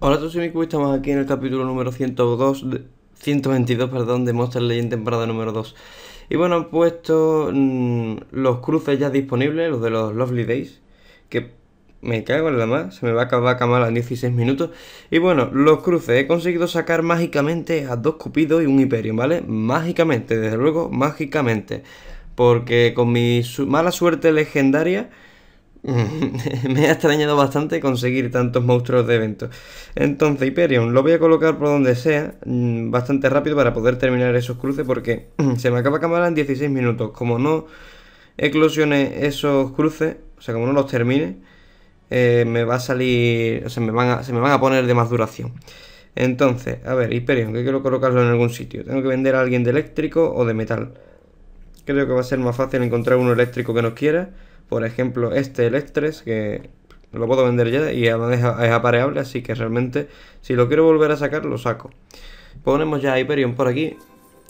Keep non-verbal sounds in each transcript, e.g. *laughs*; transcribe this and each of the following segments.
Hola todos y estamos aquí en el capítulo número 102 122 perdón, de Monster Legend temporada número 2 Y bueno, han puesto mm, los cruces ya disponibles, los de los Lovely Days Que me cago en la más, se me va a acabar mal en 16 minutos Y bueno, los cruces, he conseguido sacar mágicamente a dos Cupidos y un Hyperion, ¿vale? Mágicamente, desde luego, mágicamente Porque con mi mala suerte legendaria *laughs* me ha extrañado bastante conseguir tantos monstruos de evento. Entonces, Hyperion, lo voy a colocar por donde sea, mm, bastante rápido para poder terminar esos cruces, porque *clears throat* se me acaba cámara en 16 minutos. Como no eclosione esos cruces, o sea, como no los termine, eh, me va a salir, o sea, se me van a poner de más duración. Entonces, a ver, Hyperion, que quiero colocarlo en algún sitio. Tengo que vender a alguien de eléctrico o de metal. Creo que va a ser más fácil encontrar uno eléctrico que nos quiera por ejemplo, este, el que lo puedo vender ya y es apareable, así que realmente si lo quiero volver a sacar, lo saco. Ponemos ya Hyperion por aquí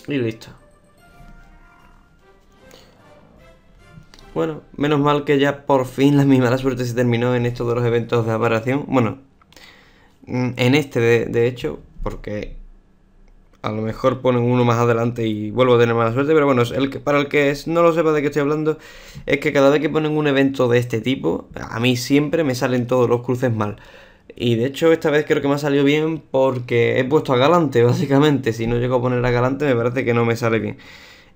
y listo. Bueno, menos mal que ya por fin la misma suerte se terminó en estos de los eventos de aparición. Bueno, mm, en este de hecho, porque a lo mejor ponen uno más adelante y vuelvo a tener mala suerte, pero bueno, el para el que es, no lo sepa de qué estoy hablando, es que cada vez que ponen un evento de este tipo, a mí siempre me salen todos los cruces mal. Y de hecho esta vez creo que me ha salido bien porque he puesto a Galante, *laughs* básicamente. Si no llego a poner a Galante me parece que no me sale bien.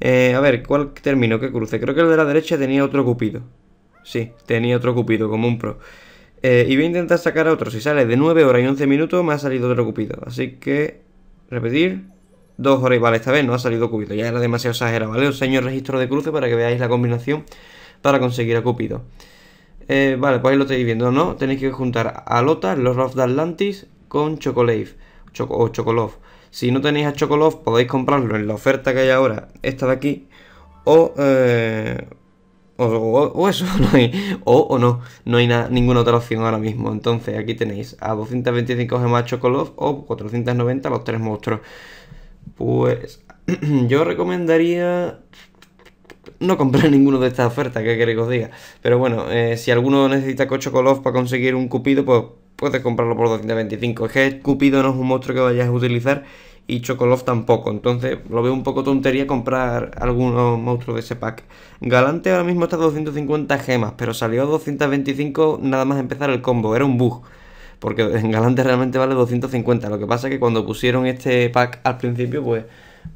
Eh, a ver, ¿cuál término? ¿Qué cruce? Creo que el de la derecha tenía otro cupido. Sí, tenía otro cupido, como un pro. Eh, y voy a intentar sacar a otro. Si sale de 9 horas y 11 minutos me ha salido otro cupido. Así que Repetir. Dos horas vale, esta vez no ha salido Cupido. Ya era demasiado exagerado, ¿vale? Os enseño el registro de cruce para que veáis la combinación para conseguir a Cupido. Eh, vale, pues ahí lo estáis viendo, ¿no? Tenéis que juntar a Lota, los Roth de Atlantis, con chocolate o Chocolov. Si no tenéis a Chocolov, podéis comprarlo en la oferta que hay ahora, esta de aquí, o, eh, o, eso, *laughs* no hay, o, no, no hay nada ninguna otra opción ahora mismo. Entonces aquí tenéis a 225 gemas Chocolov o 490 los tres monstruos. Pues *clears throat* yo recomendaría no comprar *laughs* ninguno de estas ofertas, que queréis que os diga. Pero bueno, eh, si alguno necesita Kochokolov para conseguir un Cupido, pues puedes comprarlo por 225. Es que Cupido no es un monstruo que vayas a utilizar y Chocolov tampoco. Entonces lo veo un poco tontería comprar algunos monstruos de ese pack. Galante ahora mismo está a 250 gemas, pero salió a 225 nada más empezar el combo. Era un bug. Porque en Galante realmente vale 250. Lo que pasa es que cuando pusieron este pack al principio, pues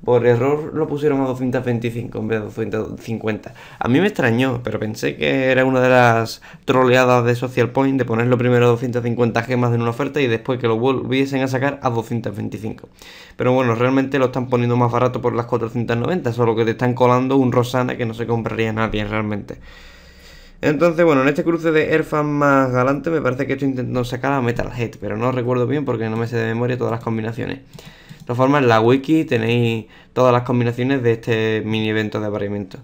por error lo pusieron a 225 en vez de 250. A mí me extrañó, pero pensé que era una de las troleadas de Social Point de ponerlo primero a 250 gemas en una oferta y después que lo volviesen a sacar a 225. Pero bueno, realmente lo están poniendo más barato por las 490, solo que te están colando un Rosana que no se compraría nadie realmente. Entonces, bueno, en este cruce de Airfan más galante me parece que esto intentó sacar a Metalhead, pero no recuerdo bien porque no me sé de memoria todas las combinaciones todas forma en la wiki tenéis todas las combinaciones de este mini evento de apareamiento.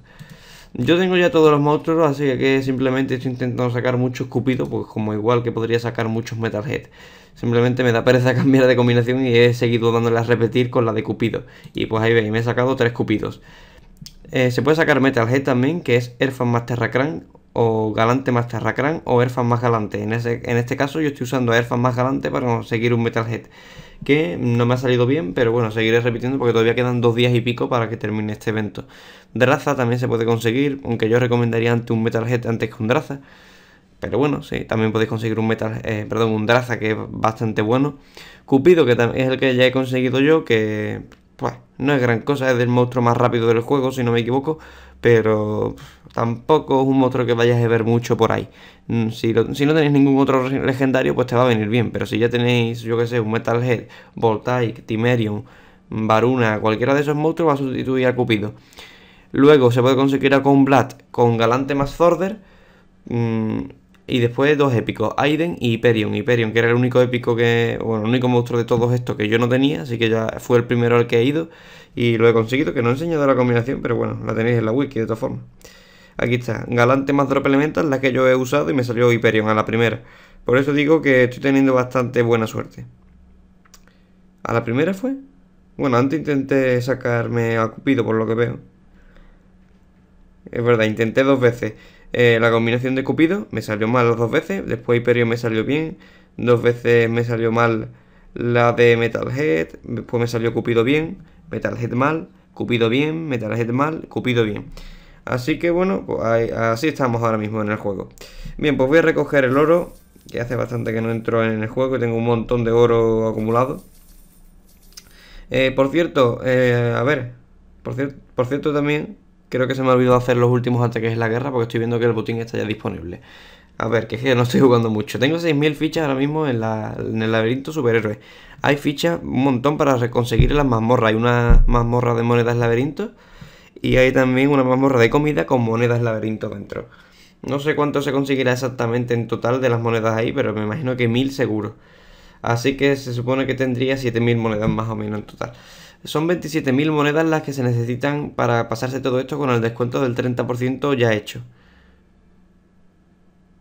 Yo tengo ya todos los monstruos, así que simplemente estoy intentando sacar muchos cupidos, pues como igual que podría sacar muchos Metalhead. Simplemente me da pereza *laughs* cambiar de combinación y he seguido dándole a repetir con la de cupido. Y pues ahí veis, me he sacado tres cupidos. Eh, se puede sacar Metalhead también, que es Erfan más Terracran, o Galante más Terracran, o Erfan más Galante. En, en este caso yo estoy usando Erfan más Galante para conseguir un Metalhead que no me ha salido bien, pero bueno, seguiré repitiendo porque todavía quedan dos días y pico para que termine este evento. Draza también se puede conseguir, aunque yo recomendaría antes un Metalhead antes que un Draza. Pero bueno, sí, también podéis conseguir un metal, eh, perdón, un Draza que es bastante bueno. Cupido, que es el que ya he conseguido yo, que pues no es gran cosa, es del monstruo más rápido del juego, si no me equivoco, pero tampoco es un monstruo que vayas a ver mucho por ahí. Mm, si, no tenéis ningún otro legendario, pues te va a venir bien. Pero si ya tenéis, yo que sé, un Metalhead, Voltaic, Timerium, Varuna, cualquiera de esos monstruos va a sustituir a Cupido. Luego se puede conseguir a Conblat con Galante más Zorder. Mm, y después dos épicos, Aiden y Hyperion. Hyperion, que era el único épico que. Bueno, el único monstruo de todos estos que yo no tenía, así que ya fue el primero al que he ido. Y lo he conseguido, que no he enseñado la combinación, pero bueno, la tenéis en la wiki de todas formas. Aquí está, Galante más Drop Elemental, la que yo he usado y me salió Hyperion a la primera. Por eso digo que estoy teniendo bastante buena suerte. ¿A la primera fue? Bueno, antes intenté sacarme a Cupido, por lo que veo. Es verdad, intenté dos veces. Eh, la combinación de Cupido me salió mal las dos veces. Después Hyperion me salió bien. Dos veces me salió mal la de Metalhead. Después me salió Cupido bien. Metalhead mal. Cupido bien. Metalhead mal. Cupido bien. Así que bueno, pues, así estamos ahora mismo en el juego. Bien, pues voy a recoger el oro, que hace bastante que no entro en el juego y tengo un montón de oro acumulado. Eh, por cierto, eh, a ver, por, cierto también, creo que se me ha olvidado hacer los últimos ataques en la guerra porque estoy viendo que el botín está ya disponible. A ver, que es que no estoy jugando mucho. Tengo 6.000 fichas ahora mismo en, el laberinto superhéroe. Hay fichas, un montón para conseguir las mazmorras. Hay una mazmorra de monedas laberinto y hay también una mazmorra de comida con monedas laberinto dentro. No sé cuánto se conseguirá exactamente en total de las monedas ahí, pero me imagino que mil seguro. Así que se supone que tendría 7000 monedas más o menos en total. Son 27.000 monedas las que se necesitan para pasarse todo esto con el descuento del 30% ya hecho.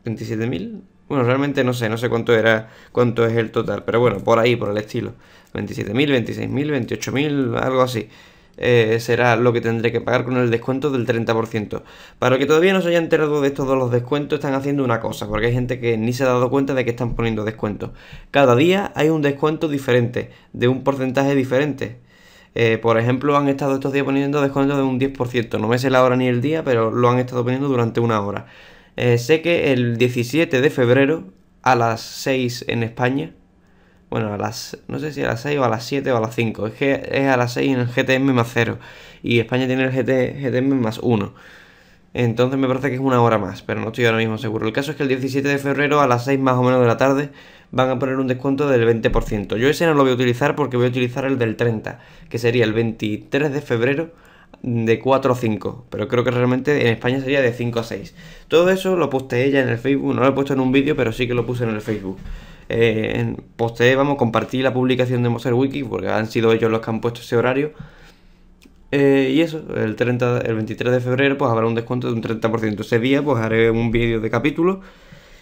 27.000. Bueno, realmente no sé, no sé cuánto era, cuánto es el total, pero bueno, por ahí, por el estilo. 27.000, 26.000, 28.000, algo así. Eh, será lo que tendré que pagar con el descuento del 30%. Para los que todavía no se haya enterado de estos los descuentos, están haciendo una cosa, porque hay gente que ni se ha dado cuenta de que están poniendo descuentos. Cada día hay un descuento diferente, de un porcentaje diferente. Eh, por ejemplo, han estado estos días poniendo descuentos de un 10%. No me sé la hora ni el día, pero lo han estado poniendo durante una hora. Eh, sé que el 17 de febrero, a las 6 en España, bueno, a las, no sé si a las 6 o a las 7 o a las 5. Es que es a las 6 en el GTM más 0. Y España tiene el GTM más 1. Entonces me parece que es una hora más, pero no estoy ahora mismo seguro. El caso es que el 17 de febrero a las 6 más o menos de la tarde van a poner un descuento del 20%. Yo ese no lo voy a utilizar porque voy a utilizar el del 30, que sería el 23 de febrero de 4 a 5, pero creo que realmente en España sería de 5 a 6. Todo eso lo puse ella en el Facebook, no lo he puesto en un vídeo, pero sí que lo puse en el Facebook eh, pues vamos, compartí la publicación de Mozart Wiki, porque han sido ellos los que han puesto ese horario. Eh, y eso, el, el 23 de febrero pues habrá un descuento de un 30%. Ese día pues haré un vídeo de capítulo.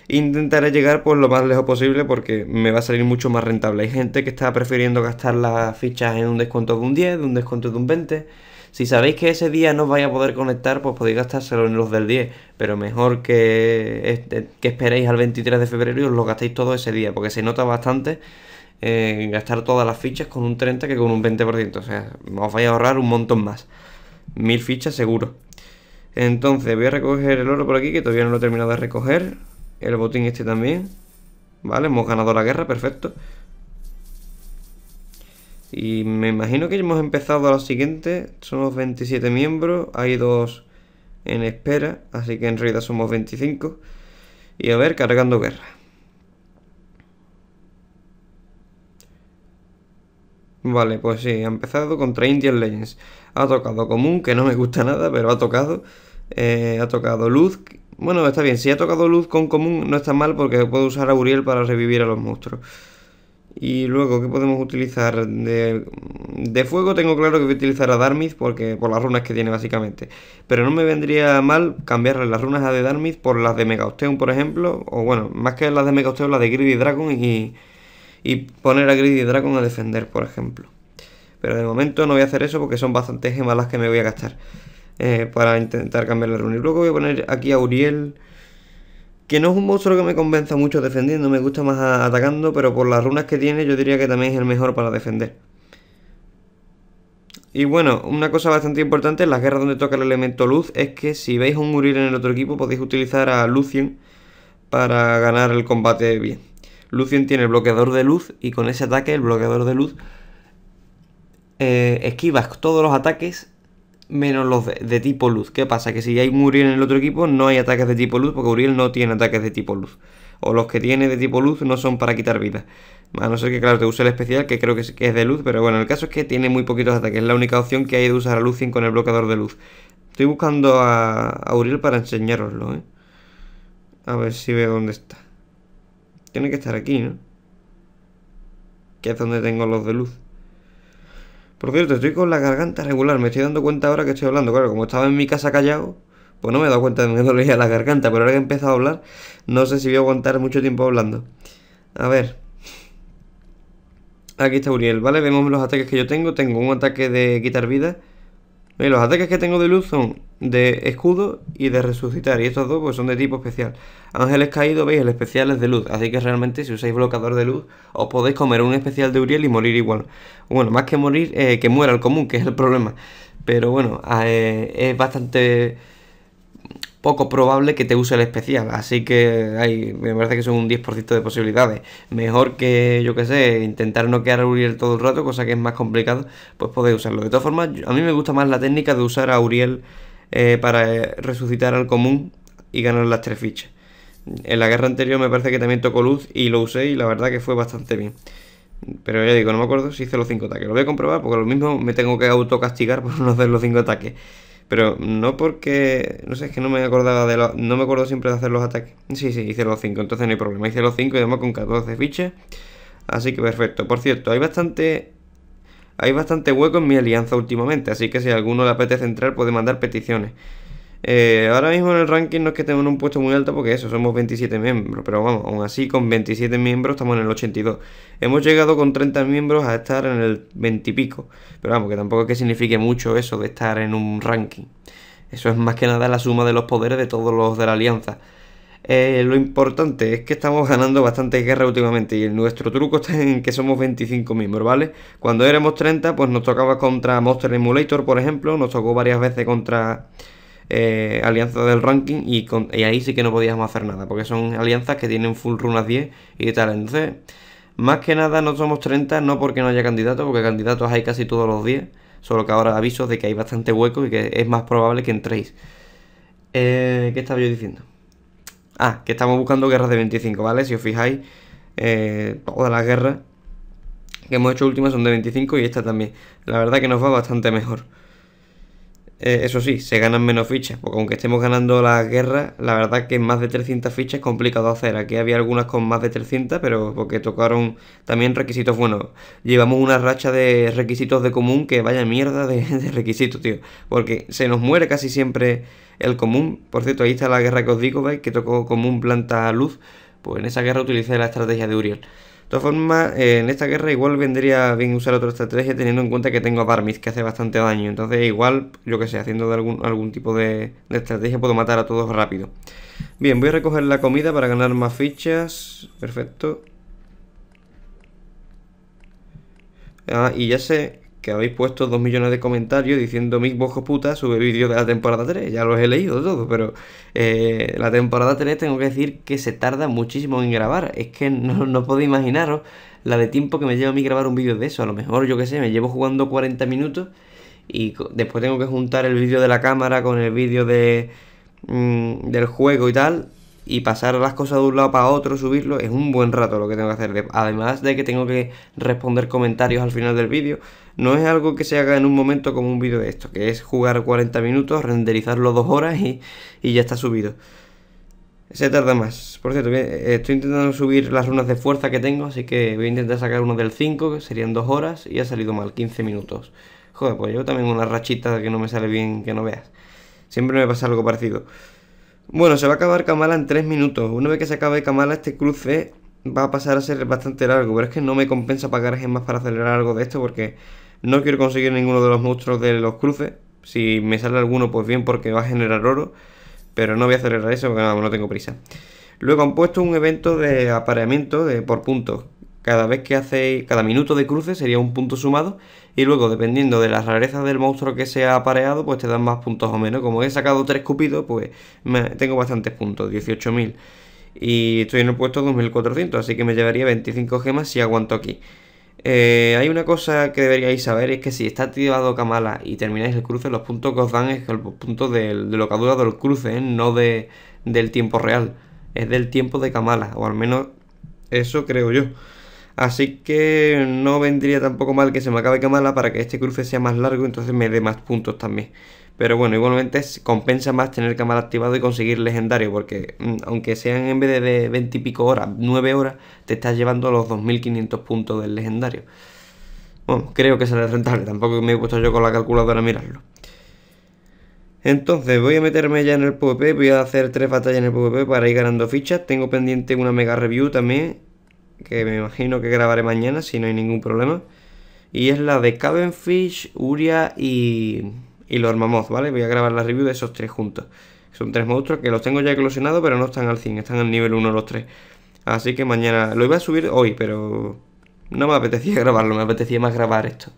Intentaré llegar pues lo más lejos posible porque me va a salir mucho más rentable. Hay gente que está prefiriendo gastar las fichas en un descuento de un 10, de un descuento de un 20 si sabéis que ese día no os vais a poder conectar, pues podéis gastárselo en los del 10. Pero mejor que, este, que esperéis al 23 de febrero y os lo gastéis todo ese día, porque se nota bastante eh, gastar todas las fichas con un 30 que con un 20%. O sea, os vais a ahorrar un montón más. Mil fichas seguro. Entonces, voy a recoger el oro por aquí, que todavía no lo he terminado de recoger. El botín este también. Vale, hemos ganado la guerra, perfecto. Y me imagino que hemos empezado a la siguiente. Somos 27 miembros. Hay dos en espera. Así que en realidad somos 25. Y a ver, cargando guerra. Vale, pues sí, ha empezado contra Indian Legends. Ha tocado común, que no me gusta nada, pero ha tocado. Eh, ha tocado luz. Bueno, está bien, si ha tocado luz con común no está mal porque puedo usar a Uriel para revivir a los monstruos. Y luego, ¿qué podemos utilizar? De, fuego tengo claro que voy a utilizar a Darmith porque, por las runas que tiene básicamente. Pero no me vendría mal cambiarle las runas a de Darmith por las de Megaosteum, por ejemplo. O bueno, más que las de Megaosteon, las de Greedy Dragon y, poner a Greedy Dragon a defender, por ejemplo. Pero de momento no voy a hacer eso porque son bastantes gemas las que me voy a gastar eh, para intentar cambiar la runa. Y luego voy a poner aquí a Uriel que no es un monstruo que me convenza mucho defendiendo, me gusta más atacando, pero por las runas que tiene yo diría que también es el mejor para defender. Y bueno, una cosa bastante importante en las guerras donde toca el elemento luz es que si veis a un Uriel en el otro equipo podéis utilizar a Lucien para ganar el combate bien. Lucien tiene el bloqueador de luz y con ese ataque, el bloqueador de luz, eh, esquivas todos los ataques menos los de, tipo luz. ¿Qué pasa? Que si hay un en el otro equipo, no hay ataques de tipo luz, porque Uriel no tiene ataques de tipo luz. O los que tiene de tipo luz no son para quitar vida. A no ser que, claro, te use el especial, que creo que es, de luz, pero bueno, el caso es que tiene muy poquitos ataques. Es la única opción que hay de usar a Lucien con el bloqueador de luz. Estoy buscando a, Uriel para enseñaroslo, ¿eh? A ver si veo dónde está. Tiene que estar aquí, ¿no? Que es donde tengo los de luz. Por cierto, estoy con la garganta regular. Me estoy dando cuenta ahora que estoy hablando. Claro, como estaba en mi casa callado, pues no me he dado cuenta de que me dolía la garganta. Pero ahora que he empezado a hablar, no sé si voy a aguantar mucho tiempo hablando. A ver. Aquí está Uriel, ¿vale? Vemos los ataques que yo tengo. Tengo un ataque de quitar vida. Los ataques que tengo de luz son de escudo y de resucitar. Y estos dos pues, son de tipo especial. Ángeles caídos, veis, el especial es de luz. Así que realmente si usáis bloqueador de luz, os podéis comer un especial de Uriel y morir igual. Bueno, más que morir, eh, que muera el común, que es el problema. Pero bueno, eh, es bastante poco probable que te use el especial. Así que hay, me parece que son un 10% de posibilidades. Mejor que, yo que sé, intentar no quedar Uriel todo el rato, cosa que es más complicado, pues podéis usarlo. De todas formas, a mí me gusta más la técnica de usar a Uriel eh, para eh, resucitar al común y ganar las tres fichas. En la guerra anterior me parece que también tocó luz y lo usé y la verdad que fue bastante bien. Pero ya digo, no me acuerdo si hice los 5 ataques. Lo voy a comprobar porque lo mismo me tengo que autocastigar por *laughs* no hacer los 5 ataques. Pero no porque. No sé, es que no me acordaba de No me acuerdo siempre de hacer los ataques. Sí, sí, hice los 5, entonces no hay problema. Hice los 5 y además con 14 fichas. Así que perfecto. Por cierto, hay bastante. Hay bastante hueco en mi alianza últimamente, así que si a alguno le apetece entrar puede mandar peticiones. Eh, ahora mismo en el ranking no es que tengamos un puesto muy alto porque eso, somos 27 miembros, pero vamos, aún así con 27 miembros estamos en el 82. Hemos llegado con 30 miembros a estar en el 20 y pico, pero vamos, que tampoco es que signifique mucho eso de estar en un ranking. Eso es más que nada la suma de los poderes de todos los de la alianza. Eh, lo importante es que estamos ganando bastante guerra últimamente y nuestro truco está en que somos 25 miembros, ¿vale? Cuando éramos 30, pues nos tocaba contra Monster Emulator, por ejemplo, nos tocó varias veces contra Alianza eh, alianzas del ranking y, ahí sí que no podíamos hacer nada, porque son alianzas que tienen full runas 10 y tal. Entonces, más que nada no somos 30, no porque no haya candidatos, porque candidatos hay casi todos los 10, solo que ahora aviso de que hay bastante hueco y que es más probable que entréis. Eh, ¿Qué estaba yo diciendo? Ah, que estamos buscando guerras de 25, ¿vale? Si os fijáis, eh, todas las guerras que hemos hecho últimas son de 25 y esta también. La verdad que nos va bastante mejor. Eh, eso sí, se ganan menos fichas, porque aunque estemos ganando la guerra, la verdad que más de 300 fichas es complicado hacer. Aquí había algunas con más de 300, pero porque tocaron también requisitos buenos. Llevamos una racha de requisitos de común que vaya mierda *laughs* de, requisitos, tío. Porque se nos muere casi siempre el común. Por cierto, ahí está la guerra que os digo, Que tocó común planta luz. Pues en esa guerra utilicé la estrategia de Uriel. De todas formas, eh, en esta guerra igual vendría bien usar otra estrategia teniendo en cuenta que tengo a Barmis, que hace bastante daño. Entonces igual, yo que sé, haciendo algún, algún tipo de, de estrategia puedo matar a todos rápido. Bien, voy a recoger la comida para ganar más fichas. Perfecto. Ah, y ya sé habéis puesto dos millones de comentarios diciendo mis bojos puta sube vídeo de la temporada 3. Ya los he leído todo, pero eh, la temporada 3 tengo que decir que se tarda muchísimo en grabar. Es que no, puedo imaginaros la de tiempo que me lleva a mí grabar un vídeo de eso. A lo mejor, yo que sé, me llevo jugando 40 minutos y después tengo que juntar el vídeo de la cámara con el vídeo de, mm, del juego y tal y pasar las cosas de un lado para otro, subirlo, es un buen rato lo que tengo que hacer. Además de que tengo que responder comentarios al final del vídeo, no es algo que se haga en un momento como un vídeo de esto, que es jugar 40 minutos, renderizarlo 2 horas y, y ya está subido. Se tarda más. Por cierto, eh, estoy intentando subir las runas de fuerza que tengo, así que voy a intentar sacar uno del 5, que serían 2 horas, y ha salido mal, 15 minutos. Joder, pues yo también una rachita que no me sale bien, que no veas. Siempre me pasa algo parecido. Bueno, se va a acabar Kamala en 3 minutos. Una vez que se acabe Kamala, este cruce va a pasar a ser bastante largo. Pero es que no me compensa pagar gemas para acelerar algo de esto porque no quiero conseguir ninguno de los monstruos de los cruces. Si me sale alguno, pues bien, porque va a generar oro. Pero no voy a acelerar eso porque no, no tengo prisa. Luego han puesto un evento de apareamiento de, por puntos. Cada vez que hacéis, cada minuto de cruce sería un punto sumado y luego dependiendo de las rarezas del monstruo que se ha apareado, pues te dan más puntos o menos. Como he sacado tres cupidos, pues me, tengo bastantes puntos, 18.000. Y estoy en el puesto 2400, así que me llevaría 25 gemas si aguanto aquí. Eh, hay una cosa que deberíais saber, es que si está activado Kamala y termináis el cruce, los puntos que os dan es el punto de, de lo que del cruce, ¿eh? no de, del tiempo real. Es del tiempo de Kamala, o al menos eso creo yo. Así que no vendría tampoco mal que se me acabe Kamala para que este cruce sea más largo, entonces me dé más puntos también. Pero bueno, igualmente compensa más tener Kamala activado y conseguir legendario, porque mm, aunque sean en vez de 20 y pico horas, 9 horas, te estás llevando los 2500 puntos del legendario. Bueno, creo que será rentable, tampoco me he puesto yo con la calculadora a mirarlo. Entonces voy a meterme ya en el PvP, voy a hacer tres batallas en el PvP para ir ganando fichas. Tengo pendiente una mega review también que me imagino que grabaré mañana si no hay ningún problema. Y es la de Cavenfish, Uria y, y los Mammoth, ¿vale? Voy a grabar la review de esos tres juntos. Son tres monstruos que los tengo ya eclosionados, pero no están al 100, están al nivel 1 los tres. Así que mañana lo iba a subir hoy, pero no me apetecía *laughs* grabarlo, me apetecía más grabar esto.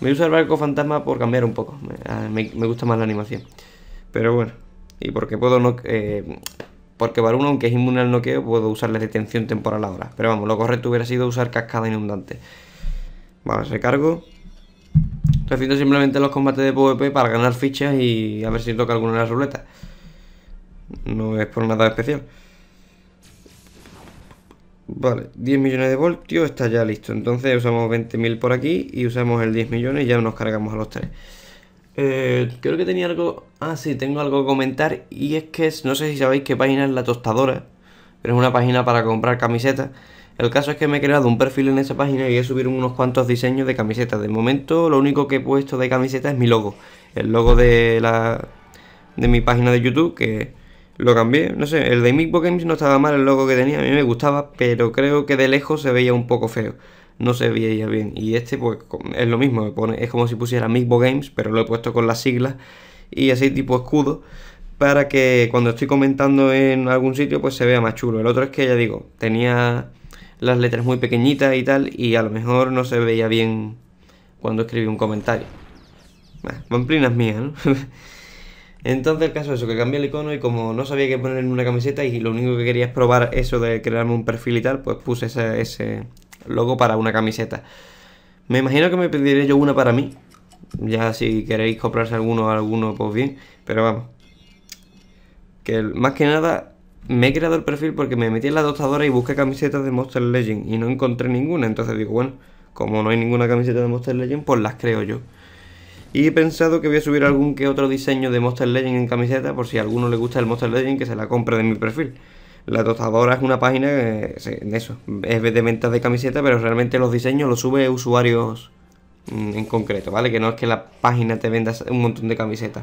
Me usar el barco fantasma por cambiar un poco, ah, me, gusta más la animación. Pero bueno, y porque puedo no... Eh, porque para aunque es inmune al noqueo, puedo usarle la detención temporal ahora. Pero vamos, lo correcto hubiera sido usar cascada inundante. Vale, recargo. Haciendo simplemente los combates de PvP para ganar fichas y a ver si toca alguna de las ruletas. No es por nada especial. Vale, 10 millones de voltios está ya listo. Entonces usamos 20.000 por aquí y usamos el 10 millones y ya nos cargamos a los tres. Eh, creo que tenía algo... Ah, sí, tengo algo que comentar y es que no sé si sabéis qué página es La Tostadora, pero es una página para comprar camisetas. El caso es que me he creado un perfil en esa página y he subido unos cuantos diseños de camisetas. De momento lo único que he puesto de camiseta es mi logo. El logo de la de mi página de YouTube que lo cambié. No sé, el de Micbo Games no estaba mal el logo que tenía, a mí me gustaba, pero creo que de lejos se veía un poco feo no se veía bien. Y este, pues, es lo mismo, es como si pusiera Mixbo Games, pero lo he puesto con las siglas y así tipo escudo, para que cuando estoy comentando en algún sitio, pues se vea más chulo. El otro es que, ya digo, tenía las letras muy pequeñitas y tal, y a lo mejor no se veía bien cuando escribí un comentario. van mías, ¿no? *laughs* Entonces el caso es eso, que cambié el icono y como no sabía qué poner en una camiseta y lo único que quería es probar eso de crearme un perfil y tal, pues puse ese, Luego para una camiseta. Me imagino que me pediré yo una para mí. Ya si queréis comprarse alguno alguno, pues bien. Pero vamos. Que más que nada me he creado el perfil porque me metí en la dotadora y busqué camisetas de Monster Legend y no encontré ninguna. Entonces digo, bueno, como no hay ninguna camiseta de Monster Legend, pues las creo yo. Y he pensado que voy a subir algún que otro diseño de Monster Legend en camiseta por si a alguno le gusta el Monster Legend que se la compre de mi perfil. La Tostadora es una página de eso, es de ventas de camisetas, pero realmente los diseños los sube usuarios mm, en concreto, ¿vale? Que no es que la página te venda un montón de camisetas.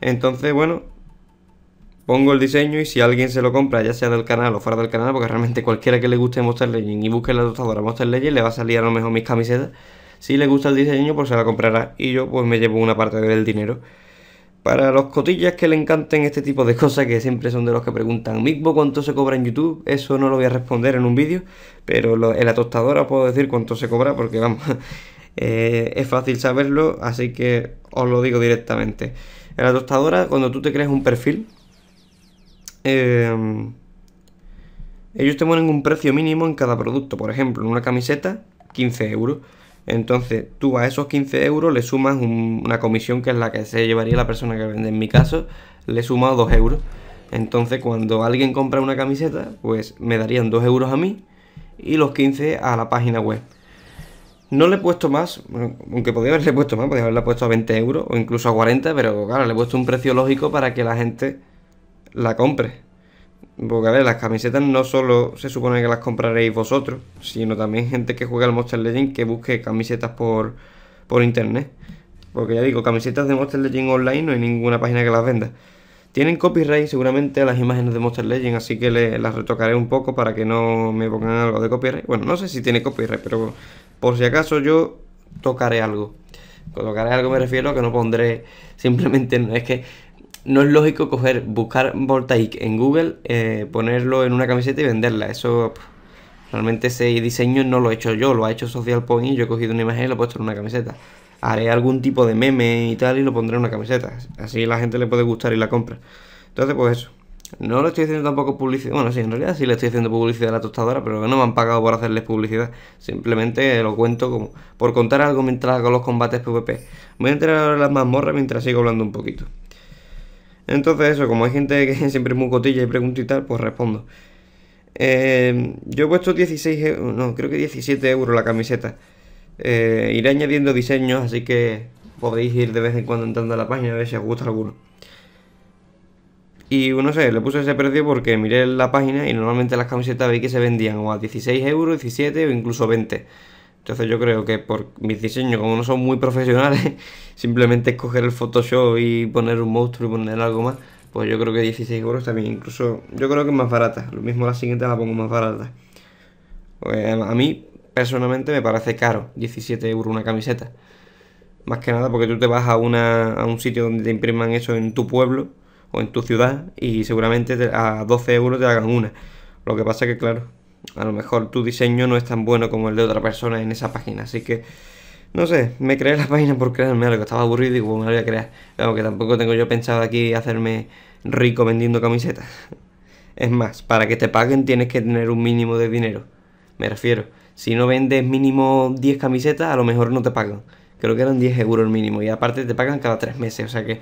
Entonces, bueno, pongo el diseño y si alguien se lo compra, ya sea del canal o fuera del canal, porque realmente cualquiera que le guste Monster Legend y busque la tostadora Monster Legend le va a salir a lo mejor mis camisetas. Si le gusta el diseño, pues se la comprará y yo pues me llevo una parte del dinero. Para los cotillas que le encanten este tipo de cosas, que siempre son de los que preguntan, Micbo, ¿cuánto se cobra en YouTube? Eso no lo voy a responder en un vídeo, pero en la tostadora puedo decir cuánto se cobra porque vamos, *laughs* eh, es fácil saberlo, así que os lo digo directamente. En la tostadora, cuando tú te creas un perfil, em, ellos te ponen un precio mínimo en cada producto. Por ejemplo, en una camiseta, 15 euros. Entonces tú a esos 15 euros le sumas una comisión que es la que se llevaría la persona que vende. En mi caso le he sumado 2 euros. Entonces cuando alguien compra una camiseta pues me darían 2 euros a mí y los 15 a la página web. No le he puesto más, aunque podría haberle puesto más, podría haberla puesto a 20 euros o incluso a 40, pero claro, le he puesto un precio lógico para que la gente la compre. Porque a ver, las camisetas no solo se supone que las compraréis vosotros, sino también gente que juega al Monster Legend que busque camisetas por, internet. Porque ya digo, camisetas de Monster Legend online no hay ninguna página que las venda. Tienen copyright seguramente a las imágenes de Monster Legend, así que las retocaré un poco para que no me pongan algo de copyright. Bueno, no sé si tiene copyright, pero por si acaso yo tocaré algo. colocaré algo me refiero a que no pondré simplemente... *laughs* Es que no es lógico coger, buscar Voltaic en Google, eh, ponerlo en una camiseta y venderla. Eso pues, realmente ese diseño no lo he hecho yo, lo ha hecho Social Point yo he cogido una imagen y lo he puesto en una camiseta. Haré algún tipo de meme y tal y lo pondré en una camiseta. Así la gente le puede gustar y la compra. Entonces, pues eso. No le estoy haciendo tampoco publicidad. Bueno, sí, en realidad sí le estoy haciendo publicidad a la tostadora, pero no me han pagado por hacerles publicidad. Simplemente lo cuento como por contar algo mientras hago los combates PvP. Voy a entrar ahora en las mazmorras mientras sigo hablando un poquito. Entonces eso, como hay gente que *laughs* siempre es muy cotilla y pregunta y tal, pues respondo. Eh, yo he puesto 16 e, no, creo que 17 euros la camiseta. Eh, iré añadiendo diseños, así que podéis ir de vez en cuando entrando a la página a ver si os gusta alguno. Y no sé, le puse ese precio porque miré la página y normalmente las camisetas veis que se vendían o a 16 euros, 17 o incluso 20. Entonces yo creo que por mis diseños, como no son muy profesionales, *laughs* simplemente escoger el Photoshop y poner un monstruo y poner algo más, pues yo creo que 16 euros también, incluso yo creo que es más barata. Lo mismo la siguiente la pongo más barata. Pues, a mí personalmente me parece caro, 17 euros una camiseta. Más que nada porque tú te vas a, una, a un sitio donde te impriman eso en tu pueblo o en tu ciudad y seguramente a 12 euros te hagan una. Lo que pasa que claro, a lo mejor tu diseño no es tan bueno como el de otra persona en esa página. Así que, no sé, me creé la *laughs* página por crearme algo. Estaba aburrido y bueno, pues me la voy a crear. aunque tampoco tengo yo pensado aquí hacerme rico vendiendo camisetas. Es más, para que te paguen tienes que tener un mínimo de dinero. Me refiero, si no vendes mínimo 10 camisetas, a lo mejor no te pagan. Creo que eran 10 euros el mínimo. Y aparte te pagan cada 3 meses. O sea que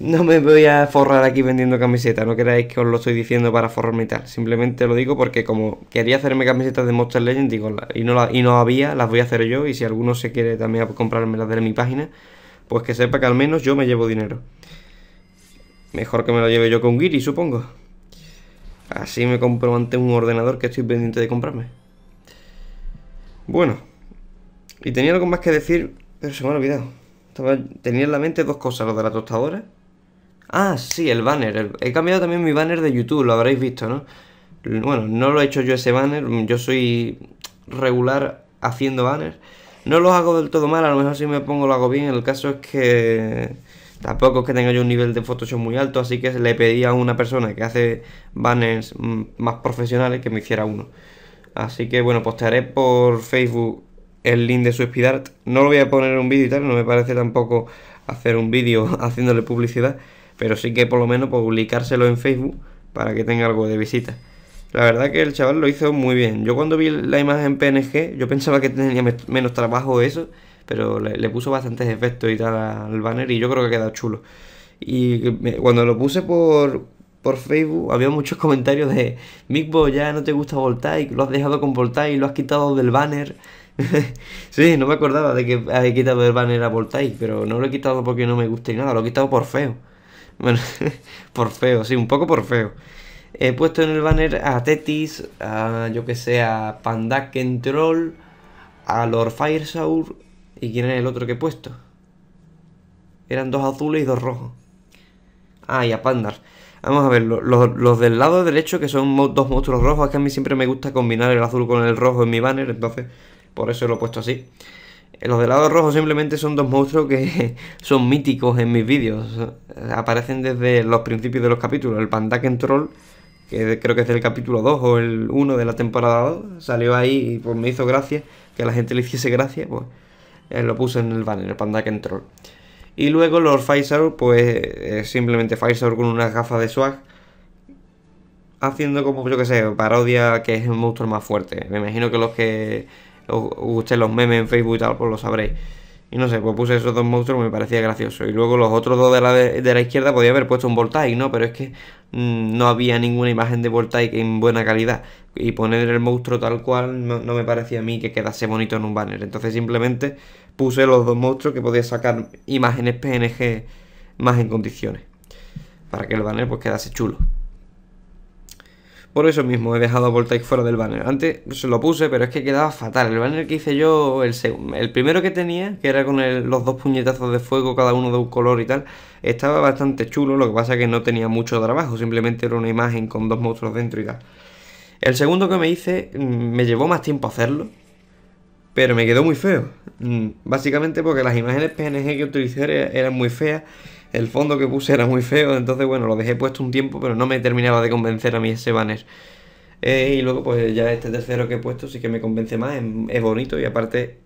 no me voy a forrar aquí vendiendo camisetas, no queráis que os lo estoy diciendo para forrarme tal. Simplemente lo digo porque como quería hacerme camisetas de Monster Legend y, no y no había, las voy a hacer yo. Y si alguno se quiere también comprarme las de mi página, pues que sepa que al menos yo me llevo dinero. Mejor que me lo lleve yo con Giri, supongo. Así me compro ante un ordenador que estoy pendiente de comprarme. Bueno. Y tenía algo más que decir, pero se me ha olvidado. Tenía en la mente dos cosas, lo de la tostadora Ah, sí, el banner. he cambiado también mi banner de YouTube, lo habréis visto, ¿no? Bueno, no lo he hecho yo ese banner, mm, yo soy regular haciendo banners. No los hago del todo mal, a lo mejor si me pongo lo hago bien. El caso es que tampoco es que tenga yo un nivel de Photoshop muy alto, así que le pedí a una persona que hace banners mm, más profesionales que me hiciera uno. Así que bueno, postearé por Facebook el link de su SpeedArt. No lo voy a poner en un vídeo y tal, no me parece tampoco hacer un vídeo *laughs* haciéndole publicidad pero sí que por lo menos publicárselo en Facebook para que tenga algo de visita. La verdad que el chaval lo hizo muy bien. Yo cuando vi la imagen PNG, yo pensaba que tenía menos trabajo eso, pero le, puso bastantes efectos y tal al banner y yo creo que ha quedado chulo. Y cuando lo puse por, Facebook, había muchos *laughs* comentarios de Micbo, ya no te gusta Voltaic, lo has dejado con Voltaic, lo has quitado del banner. *laughs* sí, no me acordaba de que había quitado el banner a Voltaic, pero no lo he quitado porque no me guste ni nada, lo he quitado por feo. Bueno, *laughs* por feo, sí, un poco por feo. He puesto en el banner a Tetis, a yo que sé, a Pandaken Troll, a Lord Firesaur. ¿Y quién es el otro que he puesto? Eran dos azules y dos rojos. Ah, y a Pandar. Vamos a ver, los, del lado derecho, que son dos monstruos rojos, es que a mí siempre me gusta combinar el azul con el rojo en mi banner, entonces por eso lo he puesto así. Los de lado rojo simplemente son dos monstruos que *laughs* son míticos en mis vídeos. Aparecen desde los principios de los capítulos. El Pandaken Troll, que creo que es del capítulo 2 o el 1 de la temporada 2, salió ahí y pues me hizo gracia, que a la gente le hiciese gracia, pues eh, lo puse en el banner, el Pandaken Troll. Y luego los Pfizer, pues eh, simplemente Pfizer con unas gafas de swag, haciendo como yo que sé, parodia que es el monstruo más fuerte. Me imagino que los que o usted los memes en Facebook y tal, pues lo sabréis. Y no sé, pues puse esos dos monstruos, me parecía gracioso. Y luego los otros dos de la, izquierda podía haber puesto un Voltaic, ¿no? Pero es que mm, no había ninguna imagen de Voltaic en buena calidad. Y poner el monstruo tal cual no, no, me parecía a mí que quedase bonito en un banner. Entonces simplemente puse los dos monstruos que podía sacar imágenes PNG más en condiciones. Para que el banner pues quedase chulo. Por eso mismo he dejado a Voltaic fuera del banner. Antes se lo puse, pero es que quedaba fatal. El banner que hice yo, el, el primero que tenía, que era con los dos puñetazos de fuego, cada uno de un color y tal, estaba bastante chulo. Lo que pasa es que no tenía mucho trabajo, simplemente era una imagen con dos monstruos dentro y tal. El segundo que me hice mm, me llevó más tiempo hacerlo, pero me quedó muy feo. Mm, básicamente porque las imágenes PNG que utilicé eran muy feas el fondo que puse era muy feo, entonces bueno, lo dejé puesto un tiempo, pero no me terminaba de convencer a mí ese banner. Eh, y luego pues ya este tercero que he puesto sí que me convence más, es, bonito y aparte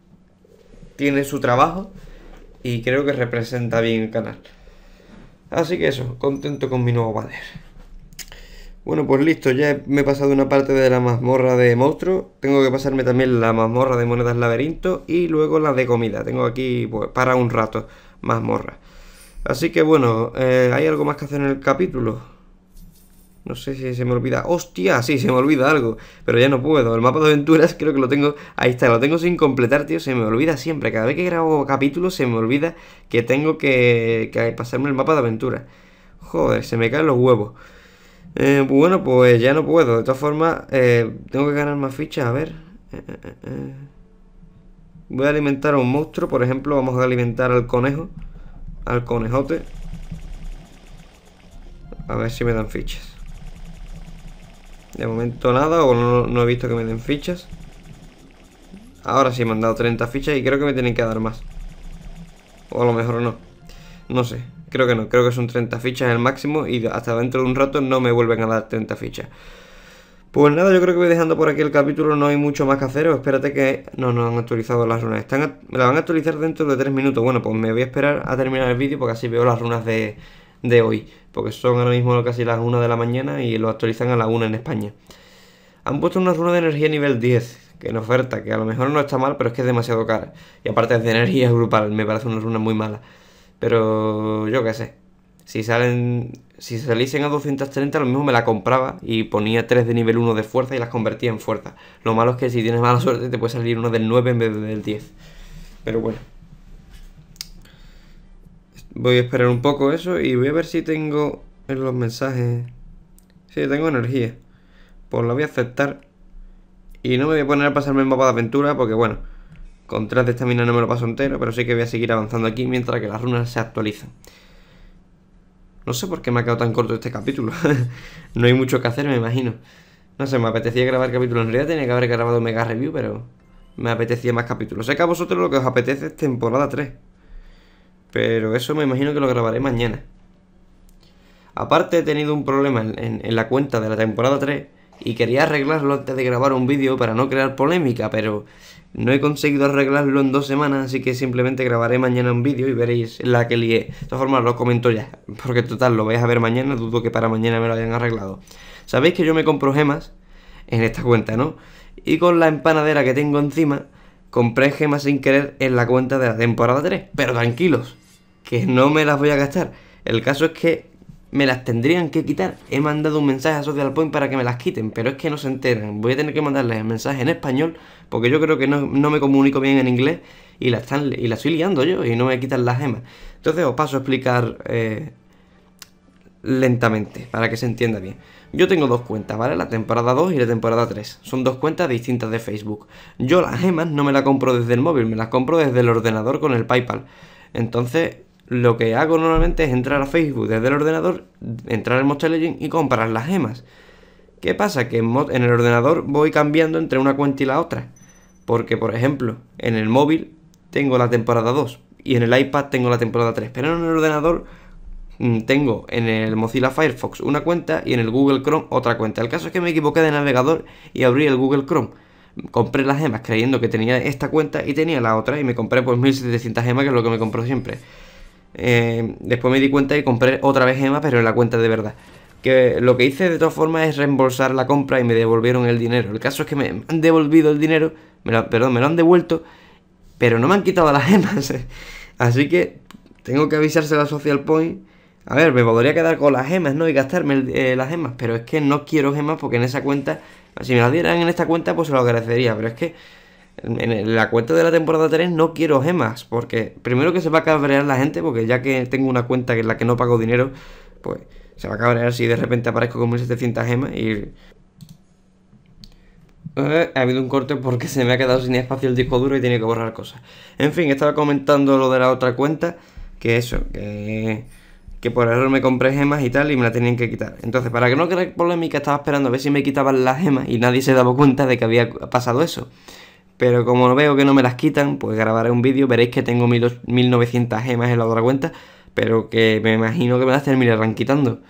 tiene su trabajo y creo que representa bien el canal. Así que eso, contento con mi nuevo banner. Bueno, pues listo, ya me he pasado una parte de la mazmorra de monstruo. Tengo que pasarme también la mazmorra de monedas laberinto y luego la de comida. Tengo aquí, pues, para un rato, mazmorra. Así que bueno, eh, ¿hay algo más que hacer en el capítulo? No sé si se me olvida. ¡Hostia! Sí, se me olvida algo. Pero ya no puedo. El mapa de aventuras creo que lo tengo... Ahí está, lo tengo sin completar, tío. Se me olvida siempre. Cada vez que grabo capítulos se me olvida que tengo que, pasarme el mapa de aventuras. Joder, se me caen los huevos. Eh, bueno, pues ya no puedo. De todas formas, eh, tengo que ganar más fichas. A ver. Voy a alimentar a un monstruo. Por ejemplo, vamos a alimentar al conejo al conejote. A ver si me dan fichas. De momento nada, o no, he visto que me den fichas. Ahora sí me han dado 30 fichas y creo que me tienen que dar más. O a lo mejor no. No sé, creo que no. Creo que son 30 fichas el máximo y hasta dentro de un rato no me vuelven a dar 30 fichas. Pues nada, yo creo que voy dejando por aquí el capítulo, no hay mucho más que hacer, o espérate que no nos han actualizado las runas. Están, me las van a actualizar dentro de 3 minutos, bueno, pues me voy a esperar a terminar el vídeo porque así veo las runas de, de hoy, porque son ahora mismo casi las 1 de la mañana y lo actualizan a la 1 en España. Han puesto una runa de energía nivel 10, que en oferta, que a lo mejor no está mal, pero es que es demasiado cara. Y aparte es de energía grupal, me parece una runa muy mala. Pero yo qué sé, si salen. Si saliesen a 230, lo mismo me la compraba y ponía 3 de nivel 1 de fuerza y las convertía en fuerza. Lo malo es que si tienes mala suerte te puede salir uno del 9 en vez del 10. Pero bueno. Voy a esperar un poco eso y voy a ver si tengo en los mensajes. Sí, tengo energía. Pues la voy a aceptar. Y no me voy a poner a pasarme el mapa de aventura porque bueno. Con 3 de mina no me lo paso entero, pero sí que voy a seguir avanzando aquí mientras que las runas se actualizan. No sé por qué me ha quedado tan corto este capítulo. *laughs* no hay mucho que hacer, me imagino. No sé, me apetecía grabar capítulos. En realidad tenía que haber grabado Mega Review, pero me apetecía más capítulos. Sé que a vosotros lo que os apetece es temporada 3. Pero eso me imagino que lo grabaré mañana. Aparte he tenido un problema en, en la cuenta de la temporada 3 y quería arreglarlo antes de grabar un vídeo para no crear polémica, pero no he conseguido arreglarlo en dos semanas, así que simplemente grabaré mañana un vídeo y veréis la que lié. De todas formas, lo comento ya, porque total, lo vais a ver mañana, dudo que para mañana me lo hayan arreglado. Sabéis que yo me compro gemas en esta cuenta, ¿no? Y con la empanadera que tengo encima, compré gemas sin querer en la cuenta de la temporada 3. Pero tranquilos, que no me las voy a gastar. El caso es que me las tendrían que quitar. He mandado un mensaje a Social Point para que me las quiten, pero es que no se enteran. Voy a tener que mandarles el mensaje en español, porque yo creo que no, me comunico bien en inglés y la, están, y la estoy liando yo y no me quitan las gemas. Entonces os paso a explicar eh, lentamente para que se entienda bien. Yo tengo dos cuentas, ¿vale? La temporada 2 y la temporada 3. Son dos cuentas distintas de Facebook. Yo las gemas no me las compro desde el móvil, me las compro desde el ordenador con el PayPal. Entonces lo que hago normalmente es entrar a Facebook desde el ordenador, entrar en Monster Legend y comprar las gemas. ¿Qué pasa? Que en, en, el ordenador voy cambiando entre una cuenta y la otra. Porque, por ejemplo, en el móvil tengo la temporada 2 y en el iPad tengo la temporada 3. Pero en el ordenador mm, tengo en el Mozilla Firefox una cuenta y en el Google Chrome otra cuenta. El caso es que me equivoqué de navegador y abrí el Google Chrome compré las gemas creyendo que tenía esta cuenta y tenía la otra y me compré pues 1700 gemas que es lo que me compro siempre. Eh, después me di cuenta y compré otra vez gemas, pero en la cuenta de verdad. Que lo que hice de todas formas es reembolsar la compra y me devolvieron el dinero. El caso es que me han devolvido el dinero, me perdón, me lo han devuelto, pero no me han quitado las gemas. *laughs* Así que tengo que avisarse a la Social Point. A ver, me podría quedar con las gemas, ¿no? Y gastarme eh, las gemas, pero es que no quiero gemas porque en esa cuenta, si me las dieran en esta cuenta, pues se lo agradecería, pero es que en la cuenta de la temporada 3 no quiero gemas, porque primero que se va a cabrear la gente, porque ya que tengo una cuenta en la que no pago dinero, pues se va a cabrear si de repente aparezco con 1700 gemas y... Eh, ha habido un corte porque se me ha quedado sin espacio el disco duro y tiene que borrar cosas. En fin, estaba comentando lo de la otra cuenta, que eso, que que por error me compré gemas y tal y me la tenían que quitar. Entonces, para que no crea polémica, estaba esperando a ver si me quitaban las gemas y nadie se daba cuenta de que había pasado eso. Pero como veo que no me las quitan, pues grabaré un vídeo. Veréis que tengo 1900 gemas en la otra cuenta, pero que me imagino que me las terminarán quitando.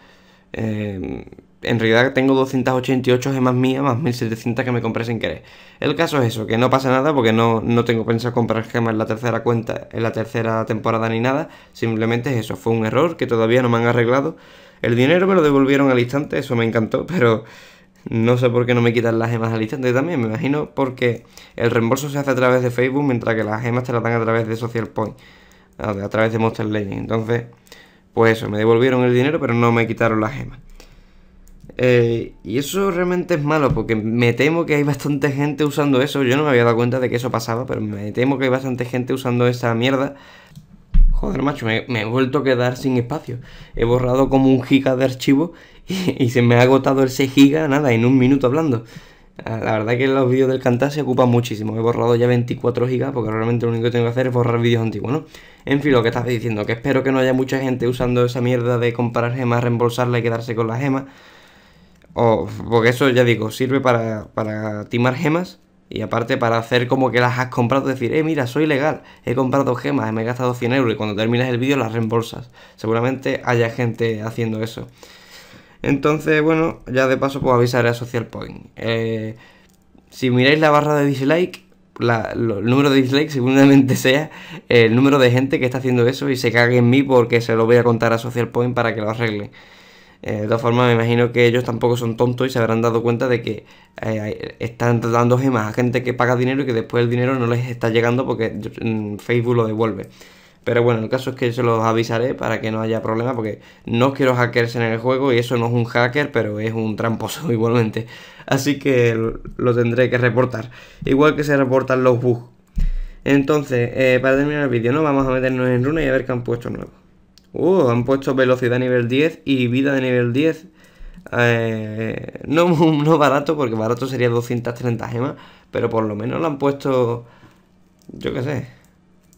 Em, en realidad tengo 288 gemas mías más 1700 que me compré sin querer. El caso es eso, que no pasa nada porque no, no tengo pensado comprar gemas en la tercera cuenta, en la tercera temporada ni nada. Simplemente es eso, fue un error que todavía no me han arreglado. El dinero me lo devolvieron al instante, eso me encantó, pero no sé por qué no me quitan las gemas al instante también, me imagino porque el reembolso se hace a través de Facebook, mientras que las gemas te las dan a través de Social Point, a través de Monster Legend. Entonces, pues eso, me devolvieron el dinero, pero no me quitaron las gemas. Eh, y eso realmente es malo, porque me temo que hay bastante gente usando eso. Yo no me había dado cuenta de que eso pasaba, pero me temo que hay bastante gente usando esa mierda Joder, macho, me, he vuelto a quedar sin espacio. He borrado como un giga de archivo y, se me ha agotado ese giga, nada, en un minuto hablando. Ah, la verdad que los vídeos del cantar se ocupan muchísimo. He borrado ya 24 gigas porque realmente lo único que tengo que hacer es borrar vídeos antiguos, ¿no? En fin, lo que estás diciendo, que espero que no haya mucha gente usando esa mierda de comprar gemas, reembolsarla y quedarse con las gemas. O, porque eso, ya digo, sirve para, para timar gemas y aparte para hacer como que las has comprado, decir, eh, mira, soy legal, he comprado gemas, me he gastado 100 euros y cuando termines el vídeo las reembolsas. Seguramente haya gente haciendo eso. Entonces, bueno, ya de paso puedo avisaré a Social Point. Eh, si miráis la barra de dislike, la, el número de dislikes seguramente *laughs* sea el número de gente que está haciendo eso y se cague en mí porque se lo voy a contar a Social Point para que lo arregle. Eh, de todas formas, me imagino que ellos tampoco son tontos y se habrán dado cuenta de que eh, están dando gemas a gente que paga dinero y que después el dinero no les está llegando porque mm, Facebook lo devuelve. Pero bueno, el caso es que se los avisaré para que no haya problema porque no quiero hackers en el juego y eso no es un hacker, pero es un tramposo *laughs* igualmente. Así que lo tendré que reportar. Igual que se reportan los bugs. Entonces, eh, para terminar el vídeo, ¿no? Vamos a meternos en runa y a ver qué han puesto nuevo. Uh, han puesto velocidad nivel 10 y vida de nivel 10. Eh, no, *laughs* no barato, porque barato sería 230 gemas, pero por lo menos la han puesto... Yo qué sé.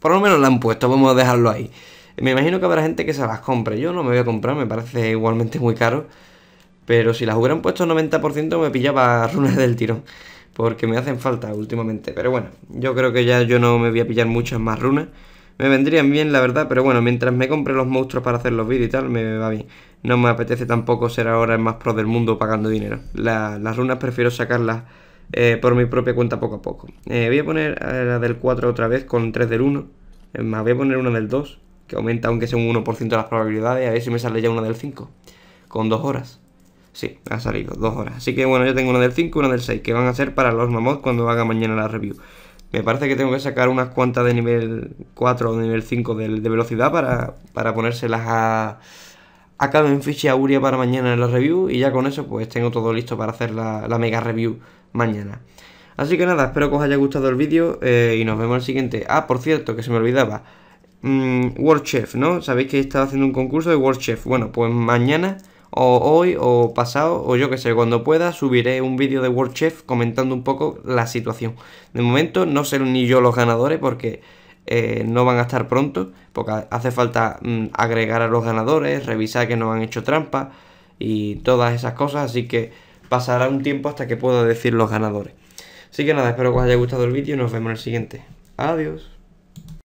Por lo menos la han puesto, vamos a dejarlo ahí. Me imagino que habrá gente que se las compre. Yo no me voy a comprar, me parece igualmente muy caro. Pero si las hubieran puesto 90% me pillaba runas del tirón. Porque me hacen falta últimamente. Pero bueno, yo creo que ya yo no me voy a pillar muchas más runas. Me vendrían bien, la verdad, pero bueno, mientras me compre los monstruos para hacer los vídeos y tal, me va bien. No me apetece tampoco ser ahora el más pro del mundo pagando dinero. las runas prefiero sacarlas eh, por mi propia cuenta poco a poco. Eh, voy a poner eh, la del 4 otra vez con 3 del 1. voy a poner una del 2, que aumenta aunque sea un 1% las probabilidades. A ver si me sale ya una del 5, con 2 horas. Sí, ha salido, 2 horas. Así que bueno, yo tengo una del 5 y una del 6, que van a ser para los mamots cuando haga mañana la review. Me parece que tengo que sacar unas cuantas de nivel 4 o de nivel 5 de, velocidad para, para, ponérselas a, a Carmen ficha para mañana en la review. Y ya con eso pues tengo todo listo para hacer la, mega review mañana. Así que nada, espero que os haya gustado el vídeo eh, y nos vemos en el siguiente. Ah, por cierto, que se me olvidaba. Mm, ¿no? Sabéis que he estado haciendo un concurso de World Bueno, pues mañana o hoy o pasado o yo que sé, cuando pueda subiré un vídeo de World Chef comentando un poco la situación. De momento no sé ni yo los ganadores porque eh, no van a estar pronto, porque hace falta mm, agregar a los ganadores, revisar que no han hecho trampa y todas esas cosas, así que pasará un tiempo hasta que pueda decir los ganadores. Así que nada, espero que os haya gustado el vídeo y nos vemos en el siguiente. Adiós.